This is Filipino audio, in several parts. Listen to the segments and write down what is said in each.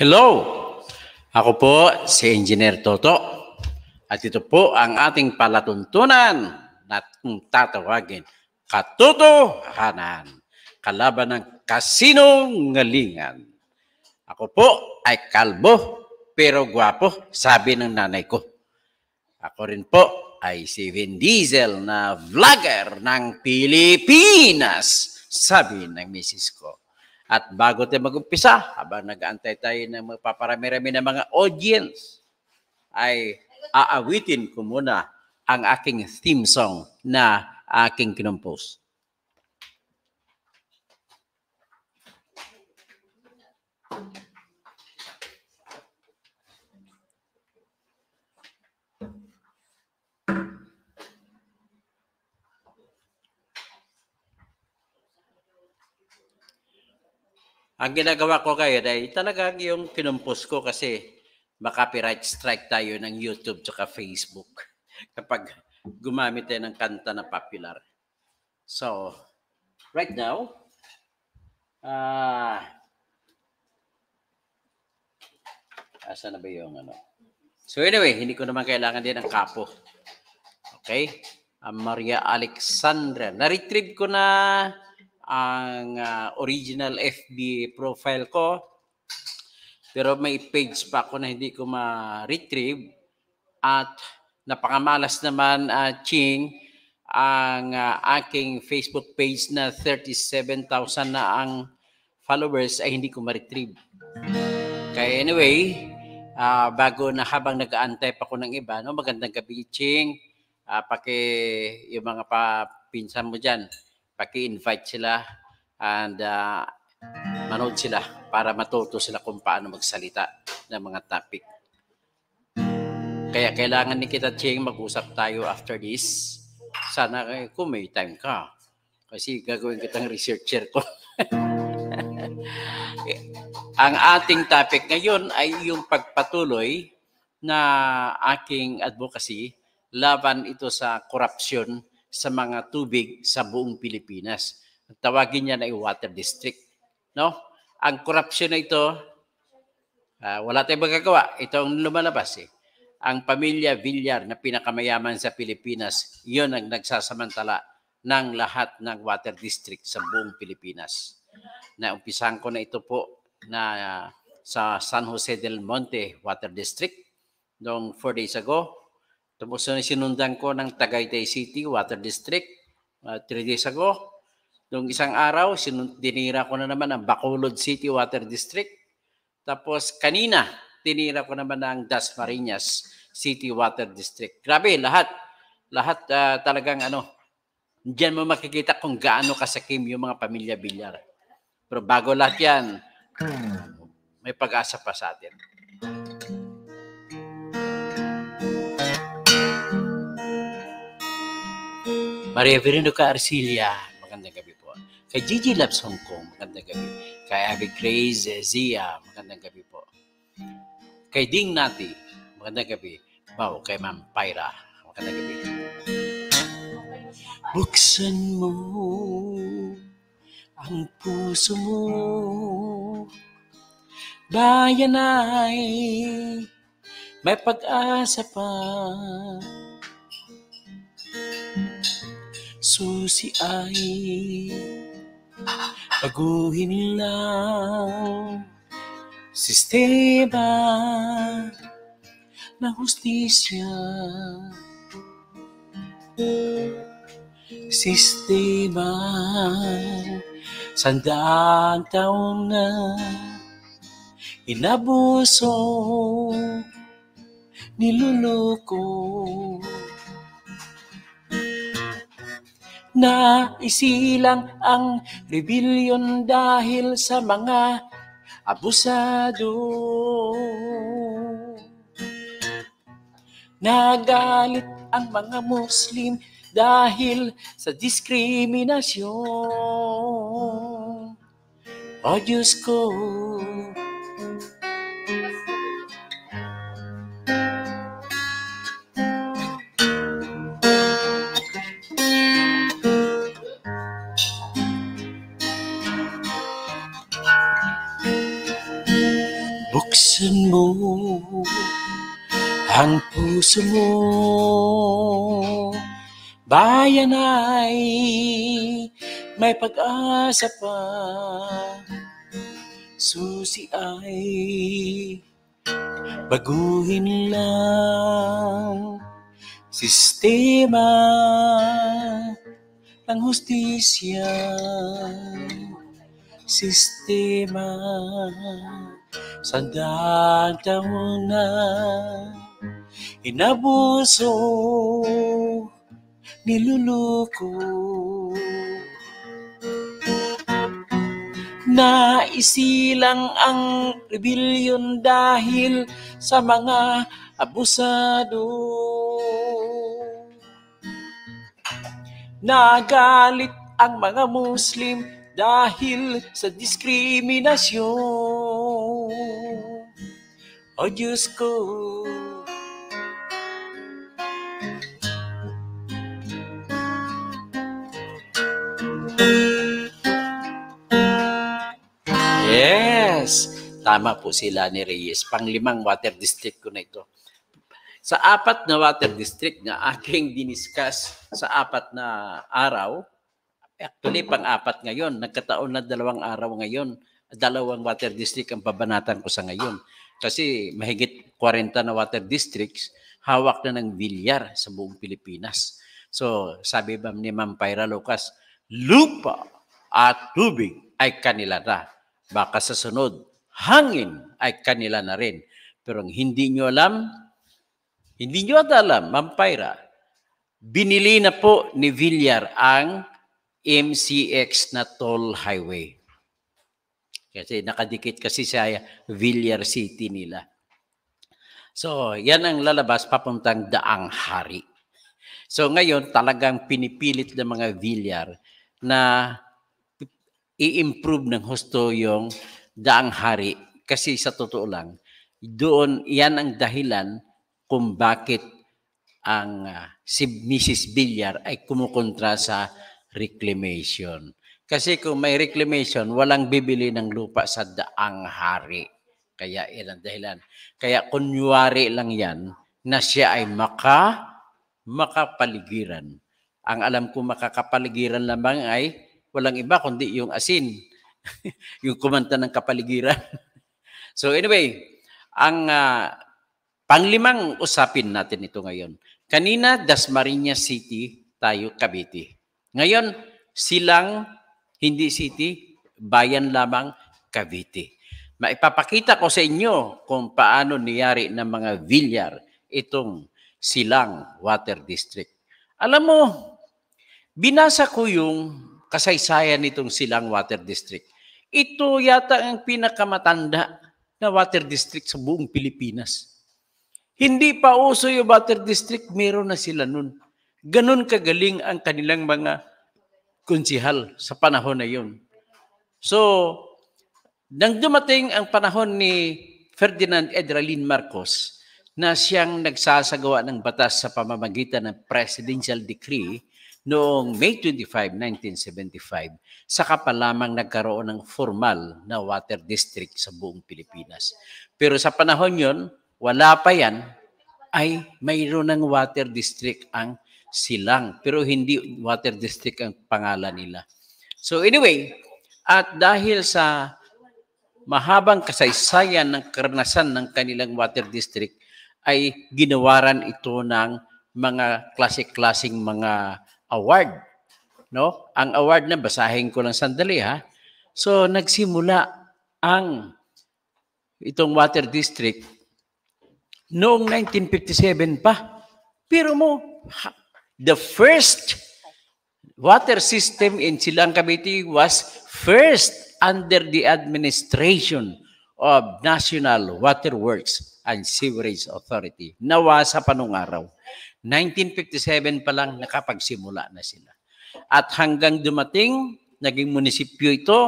Hello! Ako po si Engineer Toto at ito po ang ating palatuntunan na kung tatawagin, katotohanan, kalaban ng kasino ngalingan. Ako po ay kalbo pero gwapo, sabi ng nanay ko. Ako rin po ay si Vin Diesel na vlogger ng Pilipinas, sabi ng misis ko. At bago tayo mag-umpisa, habang nag-aantay tayo ng mapaparami-rami ng mga audience, ay aawitin ko muna ang aking theme song na aking kinompos. Thank you. Ang ginagawa ko kayo ay talagang yung kinumpos ko kasi makapiright strike tayo ng YouTube tsaka Facebook kapag gumamit tayo ng kanta na popular. So, right now, ah, uh, asa na ba yung ano? So anyway, hindi ko naman kailangan din ng kapo. Okay? Ang Maria Alexandra. Na-retrieve ko na ang uh, original FB profile ko. Pero may page pa ako na hindi ko ma-retrieve. At napakamalas naman, uh, Ching, ang uh, aking Facebook page na 37,000 na ang followers ay hindi ko ma-retrieve. Kaya anyway, uh, bago na habang nag-aantay pa ako ng iba, no, magandang gabi, Ching. Uh, paki yung mga pa pinsan mo dyan paki-invite sila and uh, manood sila para matuto sila kung paano magsalita ng mga topic. Kaya kailangan ni kita, Ching, mag-usap tayo after this. Sana eh, kung may time ka. Kasi gagawin kitang researcher ko. Ang ating topic ngayon ay yung pagpatuloy na aking advocacy laban ito sa korupsyon sa mga tubig sa buong Pilipinas. Ang Tawagin niya na i-water district. No? Ang korupsyon na ito, uh, wala tayong magagawa. Ito ang lumalabas eh. Ang pamilya Villar na pinakamayaman sa Pilipinas, yon ang nagsasamantala ng lahat ng water district sa buong Pilipinas. Naumpisahan ko na ito po na ah, sa San Jose del Monte Water District noong 4 days ago tapos sinundan ko ng Tagaytay City Water District uh, three days ago. Noong isang araw, sinun- dinira ko na naman ang Bacolod City Water District. Tapos kanina, tinira ko naman ang Dasmariñas City Water District. Grabe, lahat. Lahat uh, talagang ano, diyan mo makikita kung gaano kasakim yung mga pamilya Villar. Pero bago lahat yan, may pag-asa pa sa atin. Maria Veronica Arcilia, magandang gabi po. Kay Gigi Labs Hong Kong, magandang gabi. Kay Abby Grace Zia, magandang gabi po. Kay Ding Nati, magandang gabi. Bao, kay Ma'am Pyra, magandang gabi. Buksan mo ang puso mo, bayan ay may pag-asa pa susi ay baguhin lang sistema na hustisya sistema sandaan taon na inabuso niluloko na isilang ang rebellion dahil sa mga abusado. Nagalit ang mga Muslim dahil sa diskriminasyon. O oh, Diyos ko, mo ang puso mo bayan ay may pag-asa pa susi ay baguhin lang sistema ng hustisya sistema sa na Inabuso, niluluko. na isilang ang rebellion dahil sa mga abusado. Nagalit ang mga Muslim dahil sa diskriminasyon. O Diyos ko Yes! Tama po sila ni Reyes. Panglimang water district ko na ito. Sa apat na water district na aking diniscuss sa apat na araw, actually pang-apat ngayon, nagkataon na dalawang araw ngayon, dalawang water district ang babanatan ko sa ngayon. Kasi mahigit 40 na water districts hawak na ng bilyar sa buong Pilipinas. So sabi ba ni Ma'am Paira Lucas, lupa at tubig ay kanila na. Baka sa sunod, hangin ay kanila na rin. Pero ang hindi nyo alam, hindi nyo alam, Ma'am Paira, binili na po ni Villar ang MCX na toll highway. Kasi nakadikit kasi sa Villar City nila. So, yan ang lalabas papuntang Daang Hari. So, ngayon talagang pinipilit ng mga Villar na i-improve ng husto yung Daang Hari. Kasi sa totoo lang, doon yan ang dahilan kung bakit ang uh, si Mrs. Villar ay kumukontra sa reclamation. Kasi kung may reclamation, walang bibili ng lupa sa daang hari. Kaya ilan dahilan. Kaya kunyari lang yan na siya ay maka, makapaligiran. Ang alam ko makakapaligiran lamang ay walang iba kundi yung asin. yung kumanta ng kapaligiran. so anyway, ang uh, panglimang usapin natin ito ngayon. Kanina, Dasmariñas City, tayo Cavite. Ngayon, silang hindi city, bayan lamang Cavite. Maipapakita ko sa inyo kung paano niyari ng mga Villar itong Silang Water District. Alam mo, binasa ko yung kasaysayan nitong Silang Water District. Ito yata ang pinakamatanda na water district sa buong Pilipinas. Hindi pa uso yung water district, meron na sila nun. Ganun kagaling ang kanilang mga kunsihal sa panahon na yun. So, nang dumating ang panahon ni Ferdinand Edralin Marcos na siyang nagsasagawa ng batas sa pamamagitan ng Presidential Decree noong May 25, 1975, saka pa lamang nagkaroon ng formal na water district sa buong Pilipinas. Pero sa panahon yon, wala pa yan, ay mayroon ng water district ang Silang. Pero hindi water district ang pangalan nila. So anyway, at dahil sa mahabang kasaysayan ng karanasan ng kanilang water district, ay ginawaran ito ng mga klase-klasing mga award. No? Ang award na, basahin ko lang sandali ha. So nagsimula ang itong water district noong 1957 pa. Pero mo, The first water system in Silang Cavite was first under the administration of National Water Works and Sewerage Authority. Nawa sa panong araw. 1957 pa lang nakapagsimula na sila. At hanggang dumating, naging munisipyo ito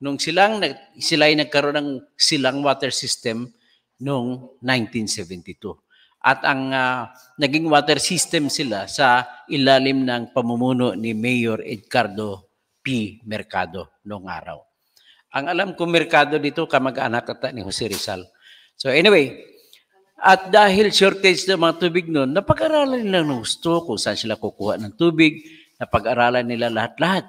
nung silang sila ay nagkaroon ng silang water system noong 1972 at ang uh, naging water system sila sa ilalim ng pamumuno ni Mayor Edgardo P. Mercado noong araw. Ang alam ko Mercado dito kamag-anak ata ni Jose Rizal. So anyway, at dahil shortage ng mga tubig noon, napag-aralan nila ng gusto kung saan sila kukuha ng tubig, napag-aralan nila lahat-lahat.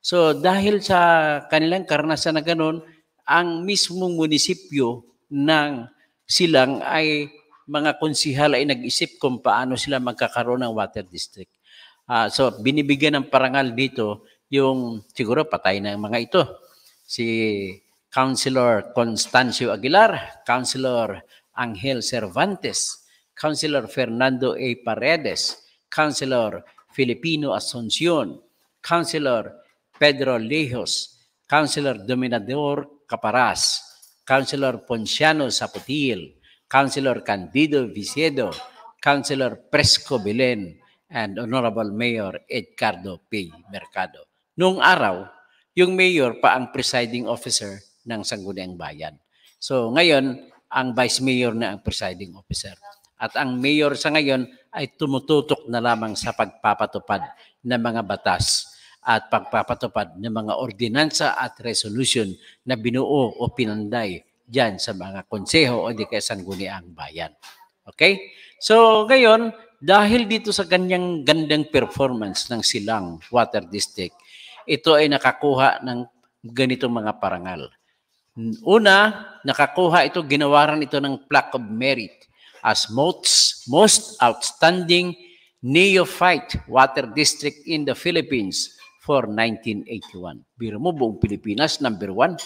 So dahil sa kanilang karanasan na ganun, ang mismong munisipyo ng silang ay mga konsihal ay nag-isip kung paano sila magkakaroon ng water district. Uh, so, binibigyan ng parangal dito yung siguro patay na mga ito. Si Councilor Constancio Aguilar, Councilor Angel Cervantes, Councilor Fernando A. Paredes, Councilor Filipino Asuncion, Councilor Pedro Lejos, Councilor Dominador Caparas, Councilor Ponciano Saputil, Councilor Candido Vicedo, Councilor Presco Belen, and Honorable Mayor Edcardo P. Mercado. Noong araw, yung mayor pa ang presiding officer ng Sangguniang Bayan. So ngayon, ang vice mayor na ang presiding officer. At ang mayor sa ngayon ay tumututok na lamang sa pagpapatupad ng mga batas at pagpapatupad ng mga ordinansa at resolution na binuo o pinanday dyan sa mga konseho o di kaya sangguniang bayan. Okay? So ngayon, dahil dito sa ganyang gandang performance ng Silang Water District, ito ay nakakuha ng ganitong mga parangal. Una, nakakuha ito, ginawaran ito ng plaque of merit as most, most outstanding neophyte water district in the Philippines for 1981. Biro mo, buong Pilipinas, number one.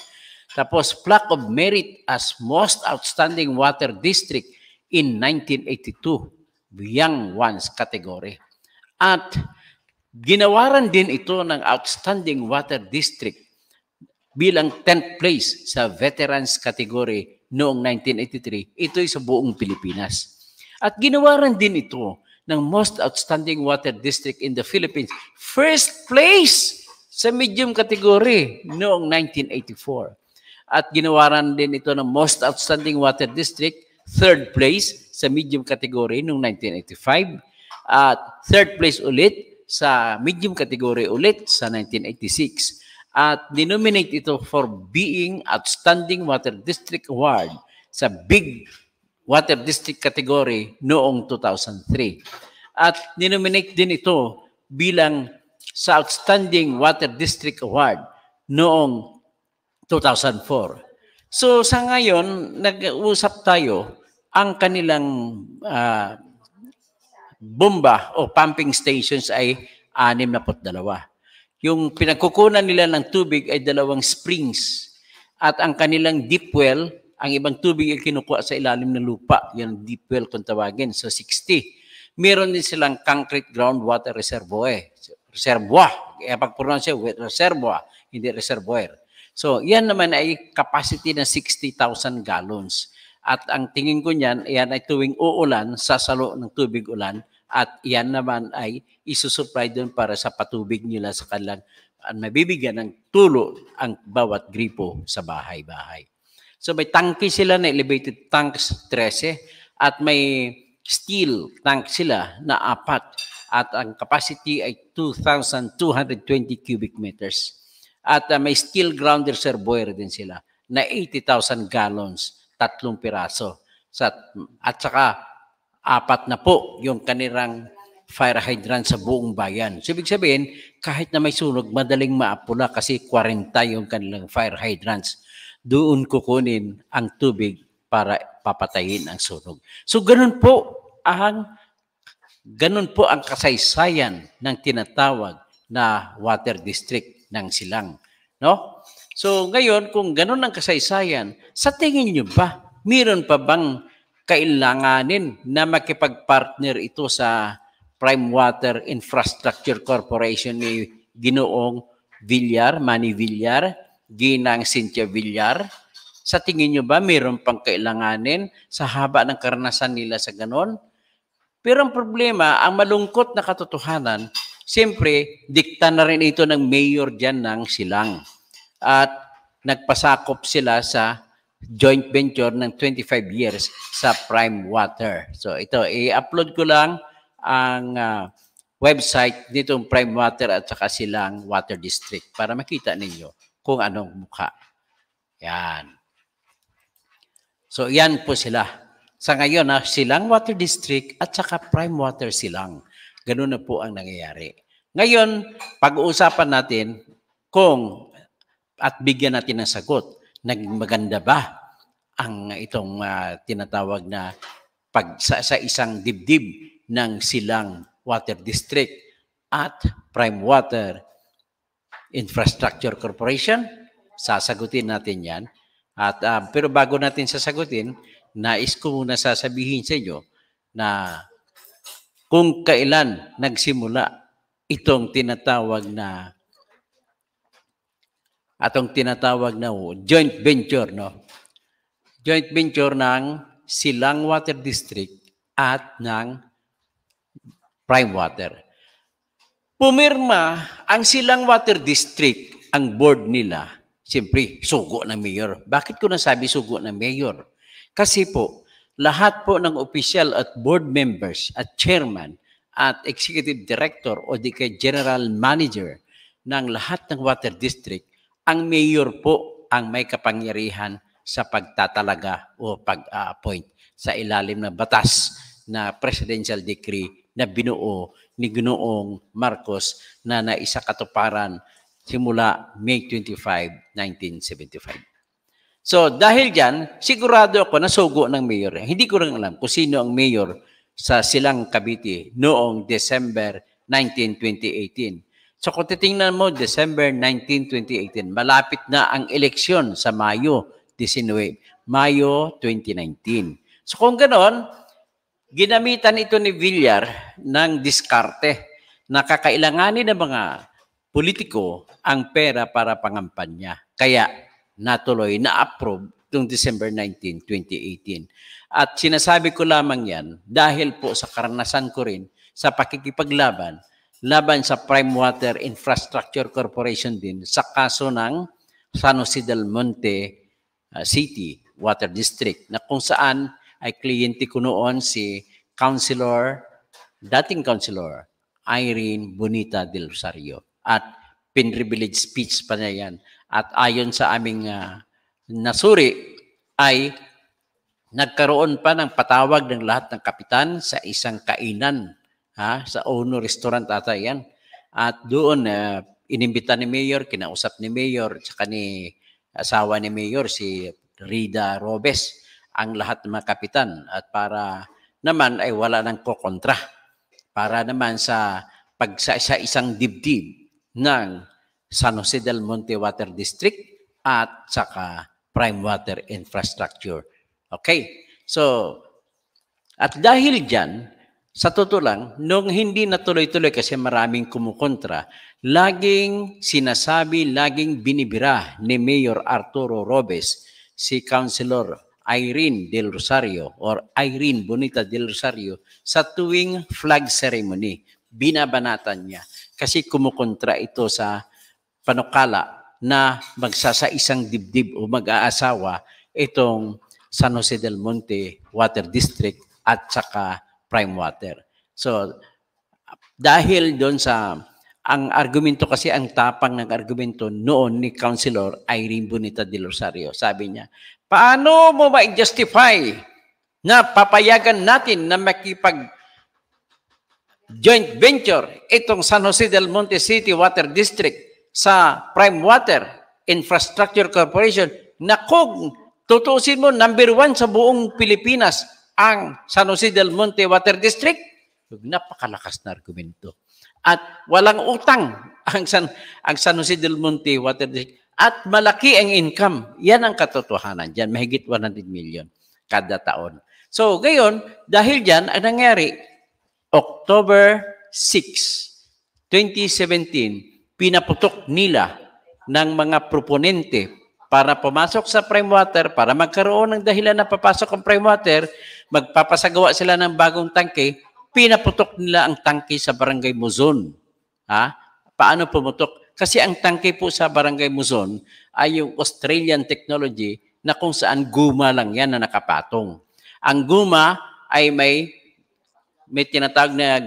Tapos, plaque of merit as most outstanding water district in 1982, Biyang Ones category. At ginawaran din ito ng outstanding water district bilang 10th place sa veterans category noong 1983. Ito'y sa buong Pilipinas. At ginawaran din ito ng most outstanding water district in the Philippines. First place sa medium category noong 1984 at ginawaran din ito ng Most Outstanding Water District, third place sa medium category noong 1985 at third place ulit sa medium category ulit sa 1986 at denominate ito for being Outstanding Water District Award sa Big Water District category noong 2003 at ninominate din ito bilang sa Outstanding Water District Award noong 2004. So sa ngayon, nag-uusap tayo ang kanilang uh, bomba o pumping stations ay 62. Yung pinagkukunan nila ng tubig ay dalawang springs at ang kanilang deep well, ang ibang tubig ay kinukuha sa ilalim ng lupa. yung deep well kung tawagin. So 60. Meron din silang concrete groundwater reservoir. Eh, reservoir. Kaya pag pronounce reservoir, hindi reservoir So, yan naman ay capacity na 60,000 gallons. At ang tingin ko niyan, yan ay tuwing uulan, sasalo ng tubig ulan at yan naman ay isusupply doon para sa patubig nila sa kanilang at mabibigyan ng tulo ang bawat gripo sa bahay-bahay. So may tangke sila na elevated tanks 13 at may steel tank sila na apat at ang capacity ay 2,220 cubic meters. At uh, may steel ground reservoir din sila na 80,000 gallons, tatlong piraso. Sa, at saka apat na po yung kanilang fire hydrant sa buong bayan. So ibig sabihin, kahit na may sunog, madaling maapula kasi 40 yung kanilang fire hydrants. Doon kukunin ang tubig para papatayin ang sunog. So ganun po ang ganun po ang kasaysayan ng tinatawag na water district ng silang. No? So ngayon, kung ganun ang kasaysayan, sa tingin nyo ba, meron pa bang kailanganin na makipagpartner ito sa Prime Water Infrastructure Corporation ni Ginoong Villar, Manny Villar, Ginang Cynthia Villar? Sa tingin nyo ba, meron pang kailanganin sa haba ng karanasan nila sa ganon? Pero ang problema, ang malungkot na katotohanan, Siyempre, dikta na rin ito ng mayor dyan ng Silang. At nagpasakop sila sa joint venture ng 25 years sa Prime Water. So ito, i-upload ko lang ang uh, website nitong Prime Water at saka silang Water District para makita ninyo kung anong mukha. Yan. So yan po sila. Sa ngayon, ha, ah, silang Water District at saka Prime Water silang. Ganun na po ang nangyayari. Ngayon, pag-uusapan natin kung at bigyan natin ng sagot, nagmaganda ba ang itong uh, tinatawag na pag sa, sa isang dibdib ng silang water district at prime water infrastructure corporation sasagutin natin yan at uh, pero bago natin sasagutin nais ko muna sasabihin sa inyo na kung kailan nagsimula itong tinatawag na atong tinatawag na joint venture no joint venture ng Silang Water District at ng Prime Water. Pumirma ang Silang Water District, ang board nila, siyempre, sugo na mayor. Bakit ko nasabi sugo na mayor? Kasi po, lahat po ng official at board members at chairman at executive director o di kay general manager ng lahat ng water district, ang mayor po ang may kapangyarihan sa pagtatalaga o pag-appoint sa ilalim ng batas na presidential decree na binuo ni Ginoong Marcos na naisa katuparan simula May 25, 1975. So dahil dyan, sigurado ako na sugo ng mayor. Eh. Hindi ko rin alam kung sino ang mayor sa Silang Cavite noong December 19, 2018. So kung titingnan mo, December 19, 2018, malapit na ang eleksyon sa Mayo 19, Mayo 2019. So kung ganoon, ginamitan ito ni Villar ng diskarte na kakailanganin ng mga politiko ang pera para pangampanya. Kaya natuloy na-approve noong December 19, 2018. At sinasabi ko lamang yan dahil po sa karanasan ko rin sa pakikipaglaban laban sa Prime Water Infrastructure Corporation din sa kaso ng San Jose del Monte uh, City Water District na kung saan ay kliyente ko noon si Councilor, dating Councilor Irene Bonita del Rosario at pinrivilege speech pa niya yan at ayon sa aming uh, nasuri ay nagkaroon pa ng patawag ng lahat ng kapitan sa isang kainan ha, sa Ono Restaurant ata yan. At doon uh, inimbita ni Mayor, kinausap ni Mayor, tsaka ni asawa ni Mayor si Rida Robes ang lahat ng mga kapitan at para naman ay wala nang kokontra para naman sa pag sa, sa isang dibdib ng San Jose del Monte Water District at saka Prime Water Infrastructure. Okay. So, at dahil dyan, sa totoo lang, nung hindi natuloy-tuloy kasi maraming kumukontra, laging sinasabi, laging binibira ni Mayor Arturo Robes si Councilor Irene Del Rosario or Irene Bonita Del Rosario sa tuwing flag ceremony. Binabanatan niya kasi kumukontra ito sa panukala na magsasaisang dibdib o mag-aasawa itong San Jose del Monte Water District at saka Prime Water. So, dahil doon sa, ang argumento kasi, ang tapang ng argumento noon ni Councilor Irene Bonita de Rosario, sabi niya, paano mo ma-justify na papayagan natin na makipag joint venture itong San Jose del Monte City Water District sa Prime Water Infrastructure Corporation na kung tutusin mo number one sa buong Pilipinas ang San Jose del Monte Water District, napakalakas na argumento. At walang utang ang San, ang San Jose del Monte Water District. At malaki ang income. Yan ang katotohanan dyan. Mahigit 100 million kada taon. So gayon, dahil dyan, ang nangyari, October 6, 2017, pinaputok nila ng mga proponente para pumasok sa prime water, para magkaroon ng dahilan na papasok ang prime water, magpapasagawa sila ng bagong tangke, pinaputok nila ang tangke sa barangay Muzon. Ha? Paano pumutok? Kasi ang tangke po sa barangay Muzon ay yung Australian technology na kung saan guma lang yan na nakapatong. Ang guma ay may may tinatawag na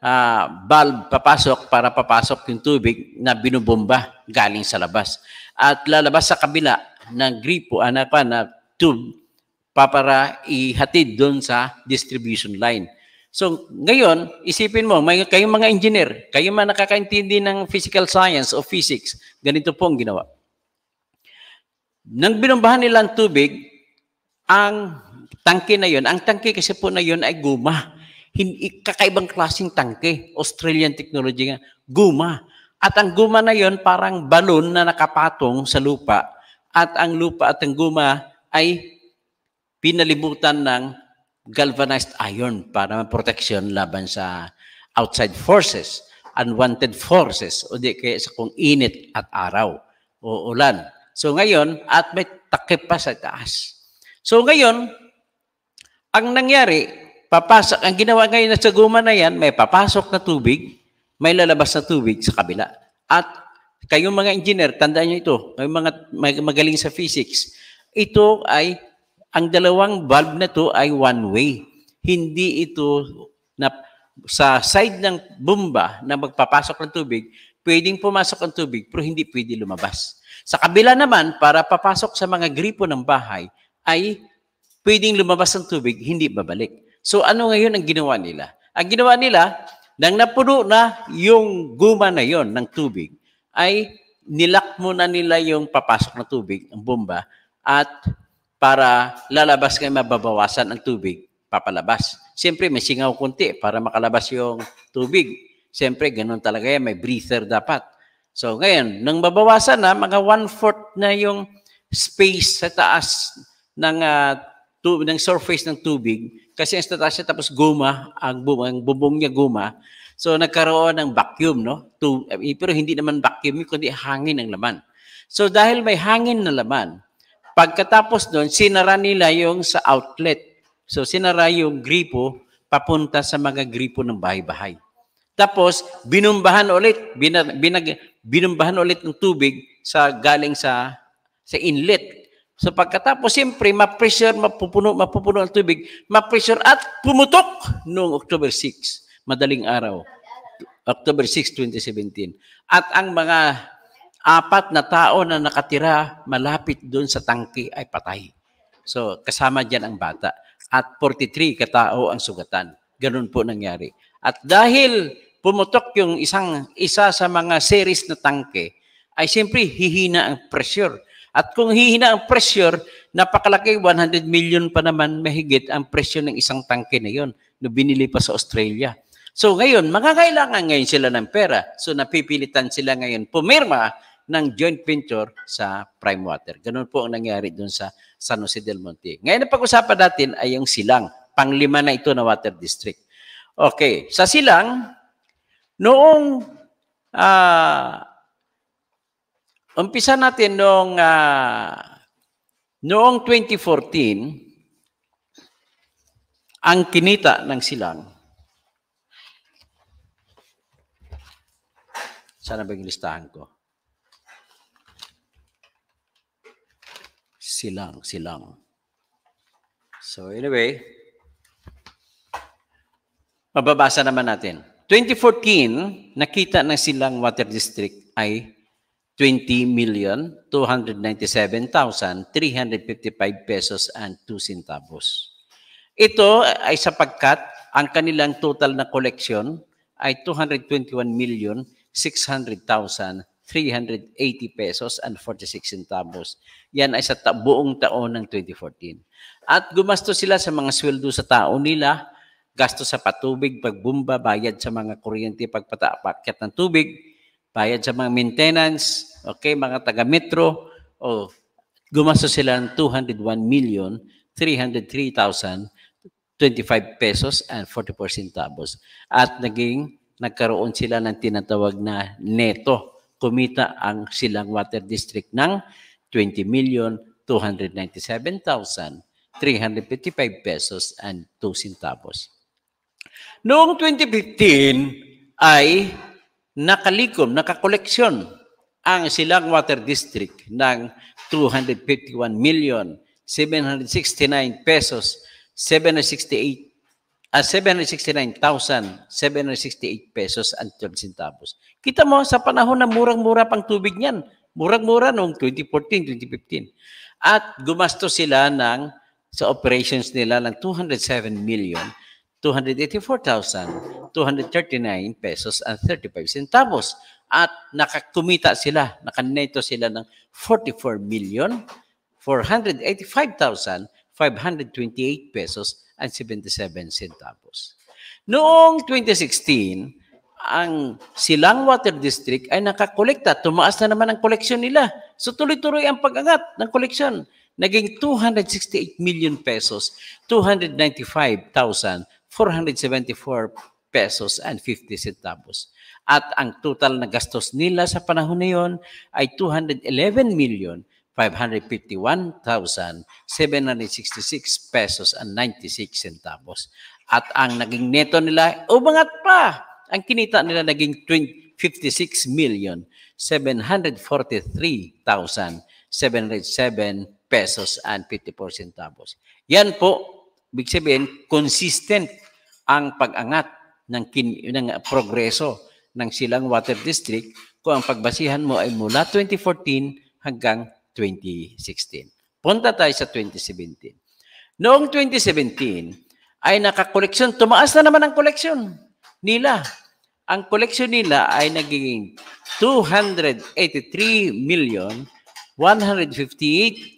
uh, valve papasok para papasok yung tubig na binubomba galing sa labas. At lalabas sa kabila ng gripo, anak ah, na tube para ihatid doon sa distribution line. So ngayon, isipin mo, may, kayong mga engineer, kayo man nakakaintindi ng physical science o physics, ganito po ang ginawa. Nang binumbahan nila ang tubig, ang tangke na yon, ang tangke kasi po na yon ay guma. Hindi, kakaibang klaseng tangke. Australian technology nga. Guma. At ang guma na yon parang balon na nakapatong sa lupa. At ang lupa at ang guma ay pinalibutan ng galvanized iron para protection laban sa outside forces, unwanted forces, o di kaya sa kung init at araw o ulan. So ngayon, at may takip pa sa taas. So ngayon, ang nangyari, papasok, ang ginawa ngayon sa guma na yan, may papasok na tubig, may lalabas na tubig sa kabila. At kayong mga engineer, tandaan nyo ito, kayong mga magaling sa physics, ito ay, ang dalawang valve na to ay one way. Hindi ito na, sa side ng bomba na magpapasok ng tubig, pwedeng pumasok ang tubig pero hindi pwede lumabas. Sa kabila naman, para papasok sa mga gripo ng bahay, ay pwedeng lumabas ang tubig, hindi babalik. So ano ngayon ang ginawa nila? Ang ginawa nila, nang napuno na yung guma na yon ng tubig, ay nilak mo na nila yung papasok na tubig, ang bomba, at para lalabas ngayon mababawasan ang tubig, papalabas. Siyempre, may singaw kunti para makalabas yung tubig. Siyempre, ganun talaga yan. May breather dapat. So, ngayon, nang mabawasan na, mga one-fourth na yung space sa taas ng, uh, ah, tub- ng surface ng tubig, kasi ang tatas tapos guma, ang, bu- ang bubong niya guma. So nagkaroon ng vacuum, no? To, eh, pero hindi naman vacuum, kundi hangin ang laman. So dahil may hangin na laman, pagkatapos doon, sinara nila yung sa outlet. So sinara yung gripo papunta sa mga gripo ng bahay-bahay. Tapos binumbahan ulit, binag, binag, binumbahan ulit ng tubig sa galing sa sa inlet So pagkatapos, siyempre, ma-pressure, mapupuno, mapupuno ang tubig, ma-pressure at pumutok noong October 6, madaling araw. October 6, 2017. At ang mga apat na tao na nakatira malapit doon sa tangki ay patay. So kasama dyan ang bata. At 43 katao ang sugatan. Ganun po nangyari. At dahil pumutok yung isang isa sa mga series na tangke, ay siyempre hihina ang pressure at kung hihina ang pressure, napakalaki, 100 million pa naman mahigit ang presyo ng isang tangke na yon na binili pa sa Australia. So ngayon, makakailangan ngayon sila ng pera. So napipilitan sila ngayon pumirma ng joint venture sa Prime Water. Ganun po ang nangyari doon sa San Jose del Monte. Ngayon na pag-usapan natin ay yung silang. Panglima na ito na water district. Okay, sa silang, noong uh, Umpisa natin noong uh, noong 2014 ang kinita ng silang Sana ba yung listahan ko? Silang, silang. So anyway, mababasa naman natin. 2014, nakita ng silang water district ay 20,297,355 pesos and 2 centavos. Ito ay sapagkat ang kanilang total na koleksyon ay 221,600,380 pesos and 46 centavos. Yan ay sa ta- buong taon ng 2014. At gumasto sila sa mga sweldo sa tao nila, gasto sa patubig, pagbumba, bayad sa mga kuryente, pagpatapakyat ng tubig, bayad sa mga maintenance, okay, mga taga-metro, oh, gumasto sila ng 201 million 303,025 pesos and 44 centavos. At naging nagkaroon sila ng tinatawag na neto. Kumita ang silang water district ng 20 million 297,355 pesos and 2 centavos. Noong 2015 ay nakalikom, nakakoleksyon ang Silang Water District ng 251 million 769 pesos 768 uh, 769,768 pesos and 12 centavos. Kita mo sa panahon na murang-mura pang tubig niyan. Murang-mura noong 2014, 2015. At gumasto sila ng sa operations nila ng 207 million 284,239 pesos and 35 centavos. At nakakumita sila, nakaneto sila ng 44 million 485,528 pesos and 77 centavos. Noong 2016, ang Silang Water District ay nakakolekta. Tumaas na naman ang koleksyon nila. So tuloy-tuloy ang pag-angat ng koleksyon. Naging 268 million pesos, 295,000 474 pesos and 50 centavos. At ang total na gastos nila sa panahon na yon ay 211 million 551,766 pesos and 96 centavos. At ang naging neto nila, umangat pa! Ang kinita nila naging 20, 56 million 743,707 pesos and 54 centavos. Yan po Big sabihin, consistent ang pag-angat ng, kin- ng progreso ng Silang Water District kung ang pagbasihan mo ay mula 2014 hanggang 2016. Punta tayo sa 2017. Noong 2017 ay nakakoleksyon, tumaas na naman ang koleksyon nila. Ang koleksyon nila ay nagiging 283 million 158,000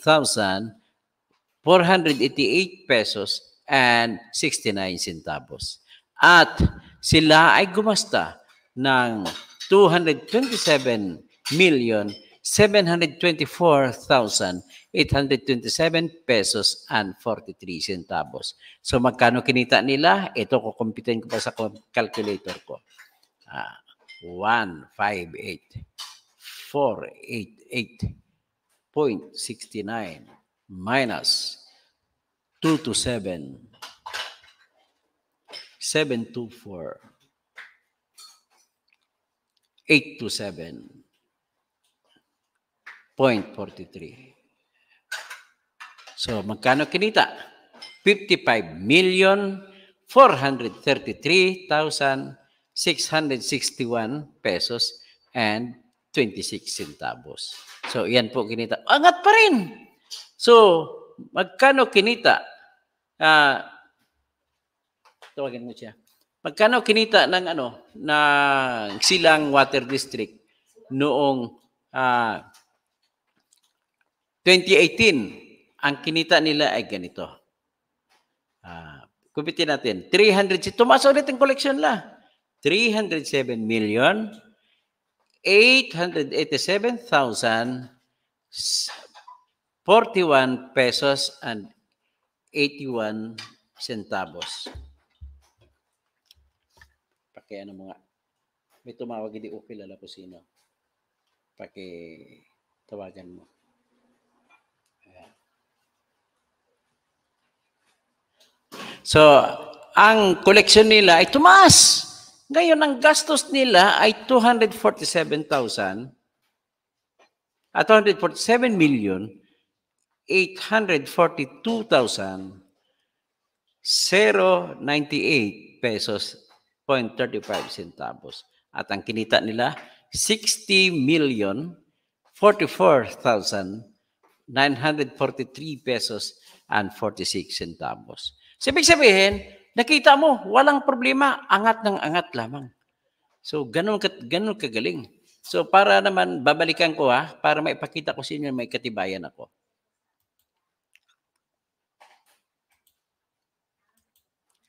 488 pesos and 69 centavos. At sila ay gumasta ng 227 million 724,827 pesos and 43 centavos. So magkano kinita nila? Ito kukumpitin ko pa sa calculator ko. Uh, 158 488.69 minus 2 to 7. 7 to 4. 8 to 7. Point So, magkano kinita? 55 million 433,661 pesos and 26 centavos. So, yan po kinita. Angat pa rin! So, magkano kinita? Uh, tawagin mo siya. Magkano kinita ng ano na Silang Water District noong uh, ah, 2018? Ang kinita nila ay ganito. Uh, ah, Kupitin natin. 300, tumaas ulit ang collection la. 307 million 887,000 41 pesos and 81 centavos. Paki ano mga may tumawag hindi okay lala po sino. Paki tawagan mo. So, ang collection nila ay tumaas. Ngayon, ang gastos nila ay 247,000 at 247 million 842,098 pesos point 35 centavos. At ang kinita nila, 60 million 44,943 pesos and 46 centavos. So, ibig sabihin, nakita mo, walang problema, angat ng angat lamang. So, ganun, ka, ganun kagaling. So, para naman, babalikan ko ha, para maipakita ko sa inyo may katibayan ako.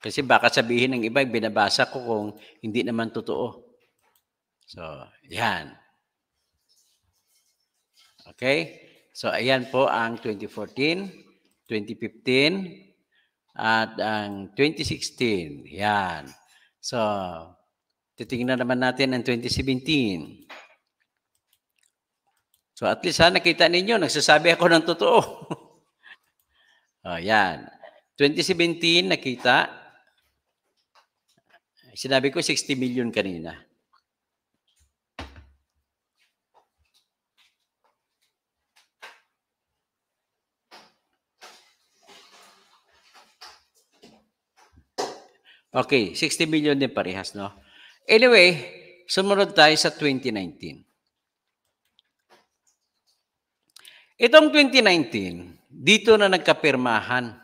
Kasi baka sabihin ng iba, binabasa ko kung hindi naman totoo. So, yan. Okay? So, ayan po ang 2014, 2015, at ang 2016. Yan. So, titingnan naman natin ang 2017. So, at least ha, nakita ninyo, nagsasabi ako ng totoo. o, oh, yan. 2017, nakita. Sinabi ko 60 million kanina. Okay, 60 million din parehas, no? Anyway, sumunod tayo sa 2019. Itong 2019, dito na nagkapirmahan.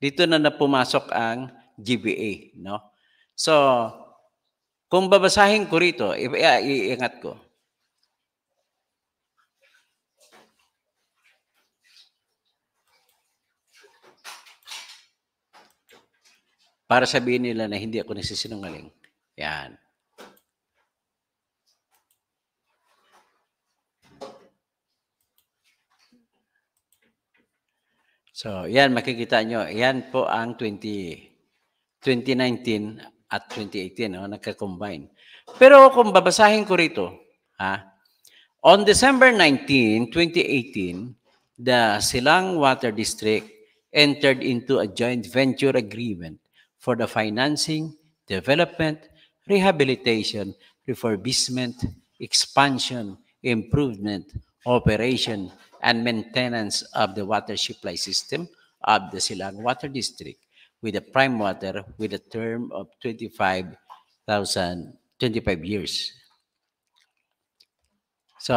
Dito na napumasok ang GBA, no? So, kung babasahin ko rito, iingat ko. Para sabihin nila na hindi ako nasisinungaling. Yan. So, yan makikita nyo. Yan po ang 20, 2019 at 2018, no? nagka-combine. Pero kung babasahin ko rito, ha? on December 19, 2018, the Silang Water District entered into a joint venture agreement for the financing, development, rehabilitation, refurbishment, expansion, improvement, operation, and maintenance of the water supply system of the Silang Water District with the prime water with a term of 25,000, 25 years. So,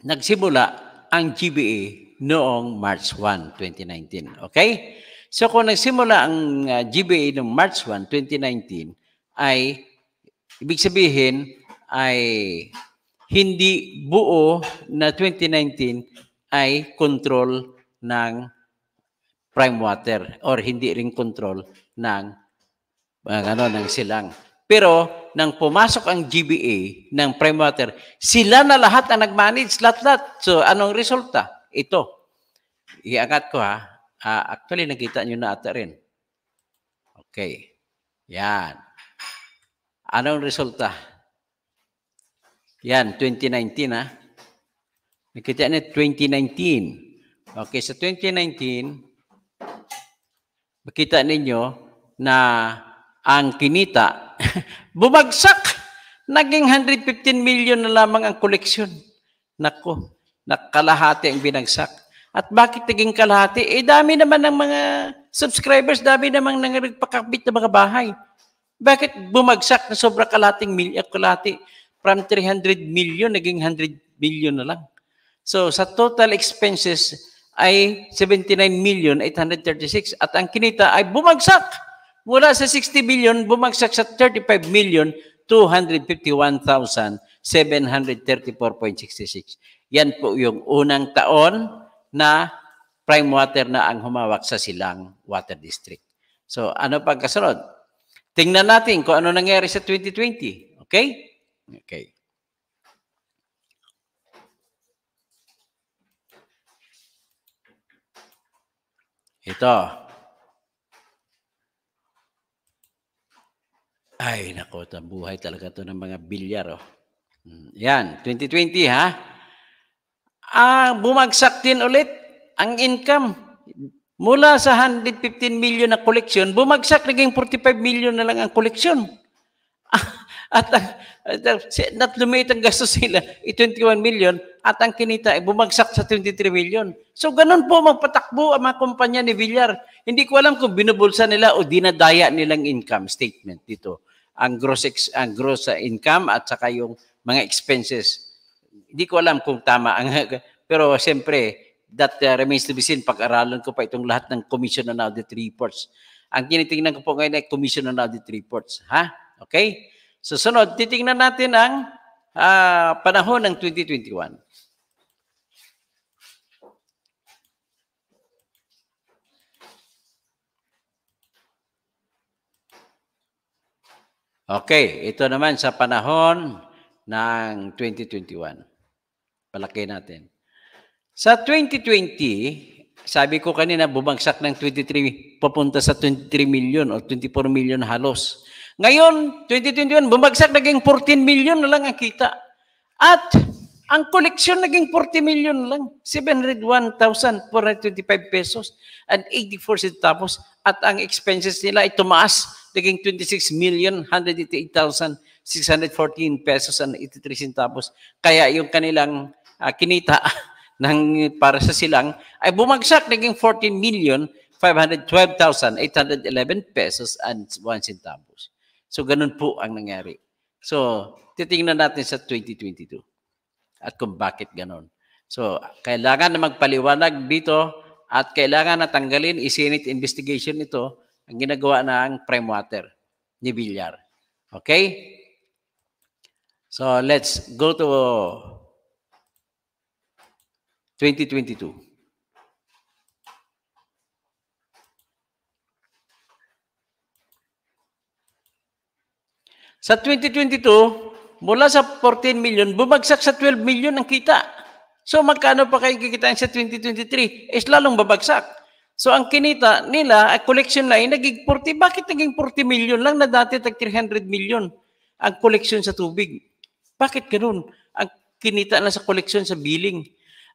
nagsimula ang GBA noong March 1, 2019. Okay? So, kung nagsimula ang ah, GBA noong March 1, 2019, ay, ibig sabihin, ay hindi buo na 2019 ay control ng prime water or hindi ring control ng uh, ano ng silang. Pero nang pumasok ang GBA ng prime water, sila na lahat ang nag-manage lahat-lahat. So anong resulta? Ito. Iangat ko ha. Uh, actually nakita niyo na ata rin. Okay. Yan. Anong resulta? Yan, 2019 ha. Nakita niyo 2019. Okay, sa so 2019, Makita ninyo na ang kinita, bumagsak! Naging 115 million na lamang ang koleksyon. Nako, nakalahati ang binagsak. At bakit naging kalahati? Eh, dami naman ng mga subscribers, dami namang nagpakabit ng mga bahay. Bakit bumagsak na sobra kalating milyon, eh, kalati? From 300 million, naging 100 million na lang. So, sa total expenses, ay 79 million 836 at ang kinita ay bumagsak mula sa 60 billion bumagsak sa 35 million 251,734.66. Yan po yung unang taon na prime water na ang humawak sa Silang Water District. So ano pagkasunod? Tingnan natin kung ano nangyari sa 2020. Okay? Okay. Ito. Ay, nako, tabuhay talaga to ng mga bilyar. Oh. Hmm, yan, 2020 ha. Ah, bumagsak din ulit ang income. Mula sa 115 million na collection, bumagsak naging 45 million na lang ang collection. Ah, at ang, at lumit ang gastos nila, 21 eh, million, at ang kinita ay eh, bumagsak sa 23 million. So ganun po magpatakbo ang mga kumpanya ni Villar. Hindi ko alam kung binubulsa nila o dinadaya nilang income statement dito. Ang gross, ex, ang gross ah, income at saka yung mga expenses. Hindi ko alam kung tama. Ang, pero siyempre, that uh, remains to be seen. Pag-aralan ko pa itong lahat ng Commission on Audit Reports. Ang tinitingnan ko po ngayon ay Commission on Audit Reports. Ha? Okay? Susunod, titingnan natin ang uh, panahon ng 2021. Okay, ito naman sa panahon ng 2021. Palaki natin. Sa 2020, sabi ko kanina bumagsak ng 23 papunta sa 23 million o 24 million halos. Ngayon, 2021, bumagsak naging 14 million na lang ang kita. At ang koleksyon naging 40 million lang, 701,425 pesos and 84 centavos. At ang expenses nila ay tumaas, naging 26,188,614 pesos and 83 centavos. Kaya yung kanilang uh, kinita ng para sa silang ay bumagsak naging 14 million 512,811 pesos and 1 centavos. So ganun po ang nangyari. So titingnan natin sa 2022 at kung bakit ganun. So kailangan na magpaliwanag dito at kailangan na tanggalin, isinit investigation ito ang ginagawa ng water ni Villar. Okay? So let's go to 2022. Sa 2022, mula sa 14 million, bumagsak sa 12 million ang kita. So magkano pa kayo kikitain sa 2023? Is lalong babagsak. So ang kinita nila, ang collection na ay naging 40. Bakit naging 40 million lang na dati tag 300 million ang collection sa tubig? Bakit ganun? Ang kinita na sa collection sa billing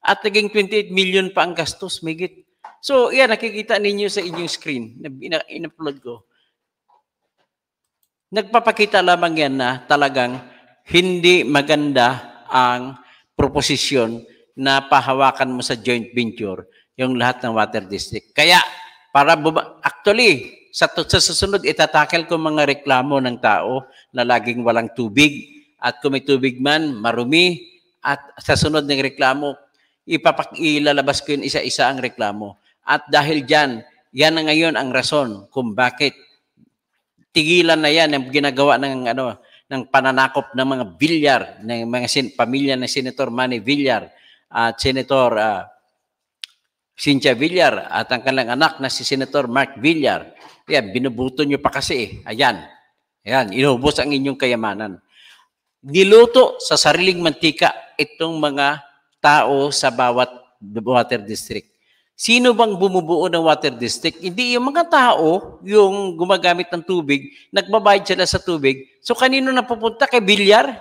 at naging 28 million pa ang gastos, migit. So, yan, nakikita ninyo sa inyong screen na in-upload ko. Nagpapakita lamang yan na talagang hindi maganda ang proposisyon na pahawakan mo sa joint venture yung lahat ng water district. Kaya para buma- actually sa, sa susunod itatakel ko mga reklamo ng tao na laging walang tubig at kung may tubig man marumi at sa sunod ng reklamo ipapak ilalabas ko yung isa-isa ang reklamo. At dahil diyan, yan na ngayon ang rason kung bakit tigilan na yan ang ginagawa ng ano ng pananakop ng mga Villar, ng mga sin- pamilya ng Senator Manny Villar at Senator uh, Cynthia Villar at ang kanilang anak na si Senator Mark Villar. Ayan, binubuto niyo pa kasi eh. Ayan. Ayan, inubos ang inyong kayamanan. Niluto sa sariling mantika itong mga tao sa bawat water district. Sino bang bumubuo ng water district? Hindi yung mga tao, yung gumagamit ng tubig, nagbabayad sila sa tubig. So kanino napupunta? Kay bilyar?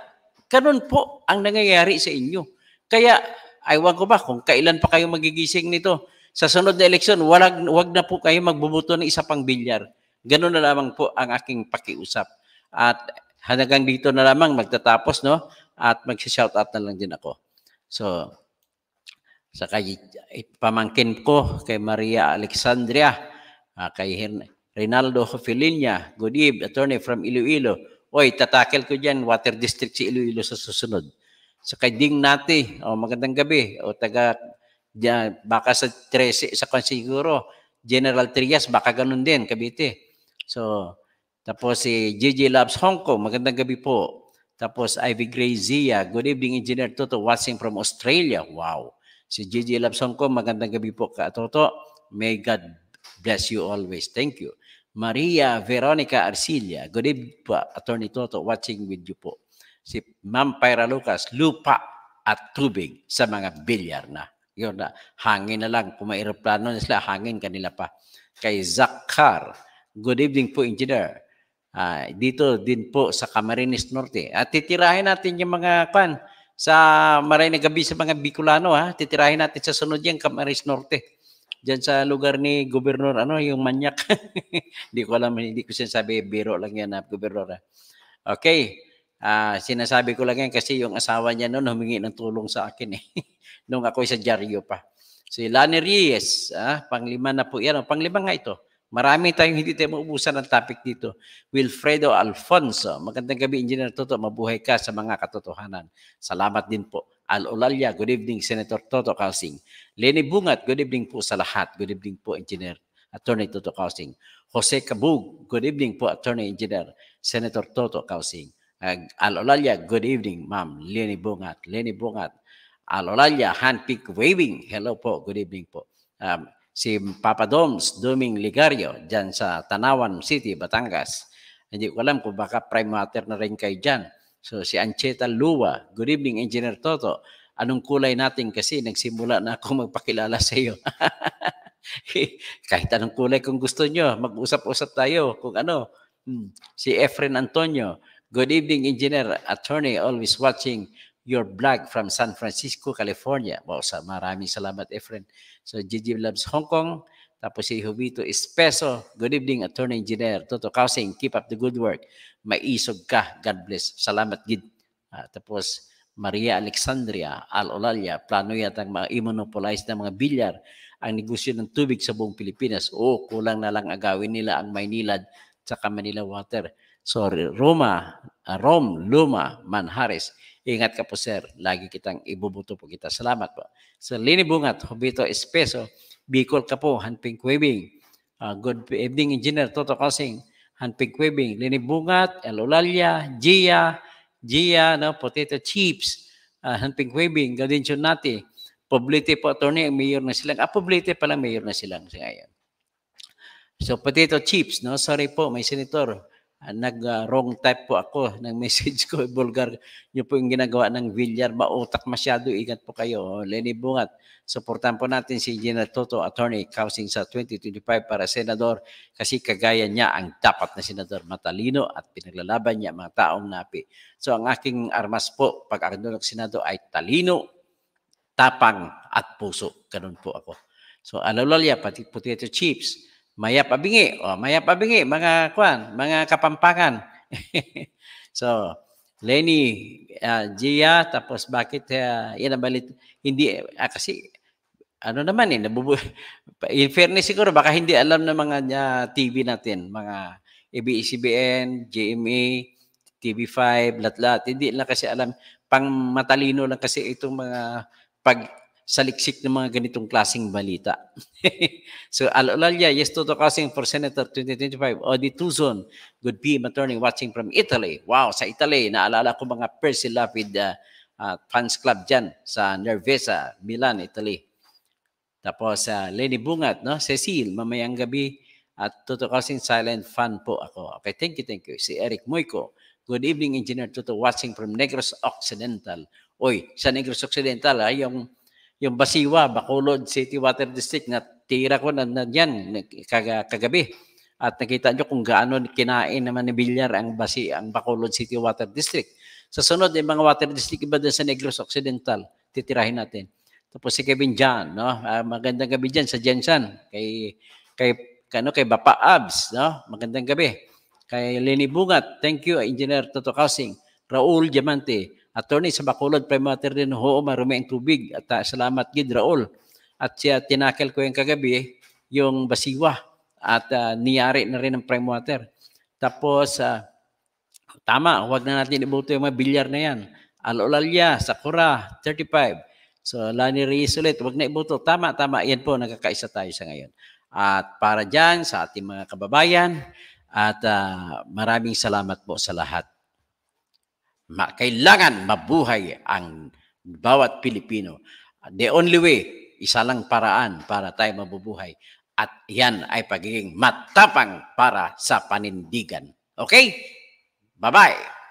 Ganun po ang nangyayari sa inyo. Kaya, aywan ko ba kung kailan pa kayo magigising nito. Sa sunod na eleksyon, wag, wag na po kayo magbubuto ng isa pang bilyar. Ganun na lamang po ang aking pakiusap. At hanggang dito na lamang magtatapos, no? At mag-shoutout na lang din ako. So, sa kay pamangkin ko kay Maria Alexandria, uh, kay Rinaldo Filinya, good eve, attorney from Iloilo. Oy, tatakel ko diyan water district si Iloilo sa susunod. Sa kay Ding Nati, oh, magandang gabi, o oh, taga dyan, baka sa 13 sa konsiguro, General Trias, baka ganun din, Cavite. So, tapos si JJ Labs Hong Kong, magandang gabi po. Tapos Ivy Grazia, good evening Engineer Toto, watching from Australia. Wow. Si JJ Labson ko, magandang gabi po ka, Toto. May God bless you always. Thank you. Maria Veronica Arcilia. Good evening po, Attorney Toto. Watching with you po. Si Ma'am Pyra Lucas, lupa at tubig sa mga bilyar na. Yun na, hangin na lang. Kung may aeroplano sila, hangin kanila pa. Kay Zakar. Good evening po, Engineer. Uh, dito din po sa Camarines Norte. At titirahin natin yung mga kan, sa maray na gabi sa mga Bicolano ha. Titirahin natin sa sunod yan, Camaris Norte. Diyan sa lugar ni Gobernur, ano, yung manyak. hindi ko alam, hindi ko sinasabi, biro lang yan, ha, Gobernur. Ha. Okay. Uh, sinasabi ko lang yan kasi yung asawa niya noon humingi ng tulong sa akin eh. Nung ako sa dyaryo pa. Si Lani Reyes, ah, panglima na po yan. Oh, panglima nga ito. Marami tayong hindi tayo maubusan ng topic dito. Wilfredo Alfonso. Magandang gabi, Engineer Toto. Mabuhay ka sa mga katotohanan. Salamat din po. Al Olalia, good evening, Senator Toto Kalsing. Lenny Bungat, good evening po sa lahat. Good evening po, Engineer Attorney Toto Kalsing. Jose Kabug, good evening po, Attorney Engineer Senator Toto Kalsing. Al Olalia, good evening, Ma'am Lenny Bungat. Lenny Bungat. Al Olalia, handpick waving. Hello po, good evening po. Um, si Papa Doms Duming Ligario dyan sa Tanawan City, Batangas. Hindi ko alam kung baka prime matter na rin kayo dyan. So si Ancheta Lua, good evening Engineer Toto. Anong kulay natin kasi nagsimula na ako magpakilala sa iyo. Kahit anong kulay kung gusto nyo, mag-usap-usap tayo kung ano. Hmm. Si Efren Antonio, good evening Engineer Attorney, always watching your blog from San Francisco, California. Wow, sa maraming salamat, Efren. So, Gigi loves Hong Kong. Tapos si Jovito Espeso. Good evening, Attorney Engineer. Toto Kausing, keep up the good work. Maisog ka. God bless. Salamat, Gid. Uh, tapos, Maria Alexandria, Al-Olalia, plano yatang mga i-monopolize ng mga bilyar ang negosyo ng tubig sa buong Pilipinas. O, oh, kulang na lang agawin nila ang Maynilad sa Manila Water. Sorry, Roma, uh, Rome, Luma, Manhares. Ingat ka po sir, lagi kitang ibubuto po kita. Salamat po. Sir Lini Bungat, Hobito Espeso, Bicol ka po, Hanping Kwebing. Uh, good evening, Engineer Toto Kosing, Hanping Kwebing, Lini Bungat, Elolalia, Gia, Gia, no, Potato Chips, uh, Hanping Kwebing, Gaudincio Nati, Poblete po, attorney, mayor na silang. Ah, Poblete pala, mayor na silang sa ngayon. So, potato chips, no? Sorry po, may senator nag-wrong type po ako ng message ko. vulgar nyo po yung ginagawa ng Villar. Mautak masyado. Ingat po kayo. Lenny Bungat. Suportan po natin si General Toto, attorney, causing sa 2025 para senador kasi kagaya niya ang dapat na senador matalino at pinaglalaban niya mga taong napi. So ang aking armas po pag ang senado ay talino, tapang at puso. Ganun po ako. So alalolya, pati potato chips Maya pabingi. O, maya pabingi, mga kwan, mga kapampangan. so, Lenny, uh, Gia, tapos bakit uh, ah, inabalit? Hindi, ah, kasi ano naman eh, nabubu in fairness siguro, baka hindi alam ng mga uh, ah, TV natin, mga ABS-CBN, GMA, TV5, lahat-lahat. Hindi lang kasi alam, pang matalino lang kasi itong mga pag sa liksik ng mga ganitong klaseng balita. so, Alolalia, olalia yes, Toto Kasing for Senator 2025. Odi Tuzon, good PM attorney watching from Italy. Wow, sa Italy, naalala ko mga Percy Lapid uh, uh, fans club dyan sa Nervesa, Milan, Italy. Tapos sa uh, Lenny Bungat, no? Cecil, mamayang gabi. At Toto Kasing silent fan po ako. Okay, thank you, thank you. Si Eric Moico. Good evening, Engineer Toto, watching from Negros Occidental. Oy, sa Negros Occidental, ay ah, yung yung Basiwa, Bacolod City Water District na tira ko na, na yan kag, kagabi. At nakita nyo kung gaano kinain naman ni Villar ang, basi, ang Bacolod City Water District. Sa sunod, yung mga water district iba din sa Negros Occidental, titirahin natin. Tapos si Kevin Jan, no? Uh, magandang gabi diyan sa Jensen, kay, kay, kano, kay Bapa Abs, no? Magandang gabi. Kay Lenny Bungat, thank you, Engineer Toto Kasing. Raul Diamante, Attorney sa Bacolod Primater din ho marumi ang tubig at uh, salamat gid Raul. At siya tinakel ko yung kagabi yung basiwa at uh, niyari na rin ng prime water. Tapos uh, tama, wag na natin ibuto yung mga bilyar na yan. Alolalya, Sakura, 35. So Lani Reyes ulit, wag na ibuto. Tama, tama. Yan po, nagkakaisa tayo sa ngayon. At para dyan, sa ating mga kababayan, at uh, maraming salamat po sa lahat. Ma- kailangan mabuhay ang bawat Pilipino. The only way, isa lang paraan para tayo mabubuhay. At yan ay pagiging matapang para sa panindigan. Okay? Bye-bye!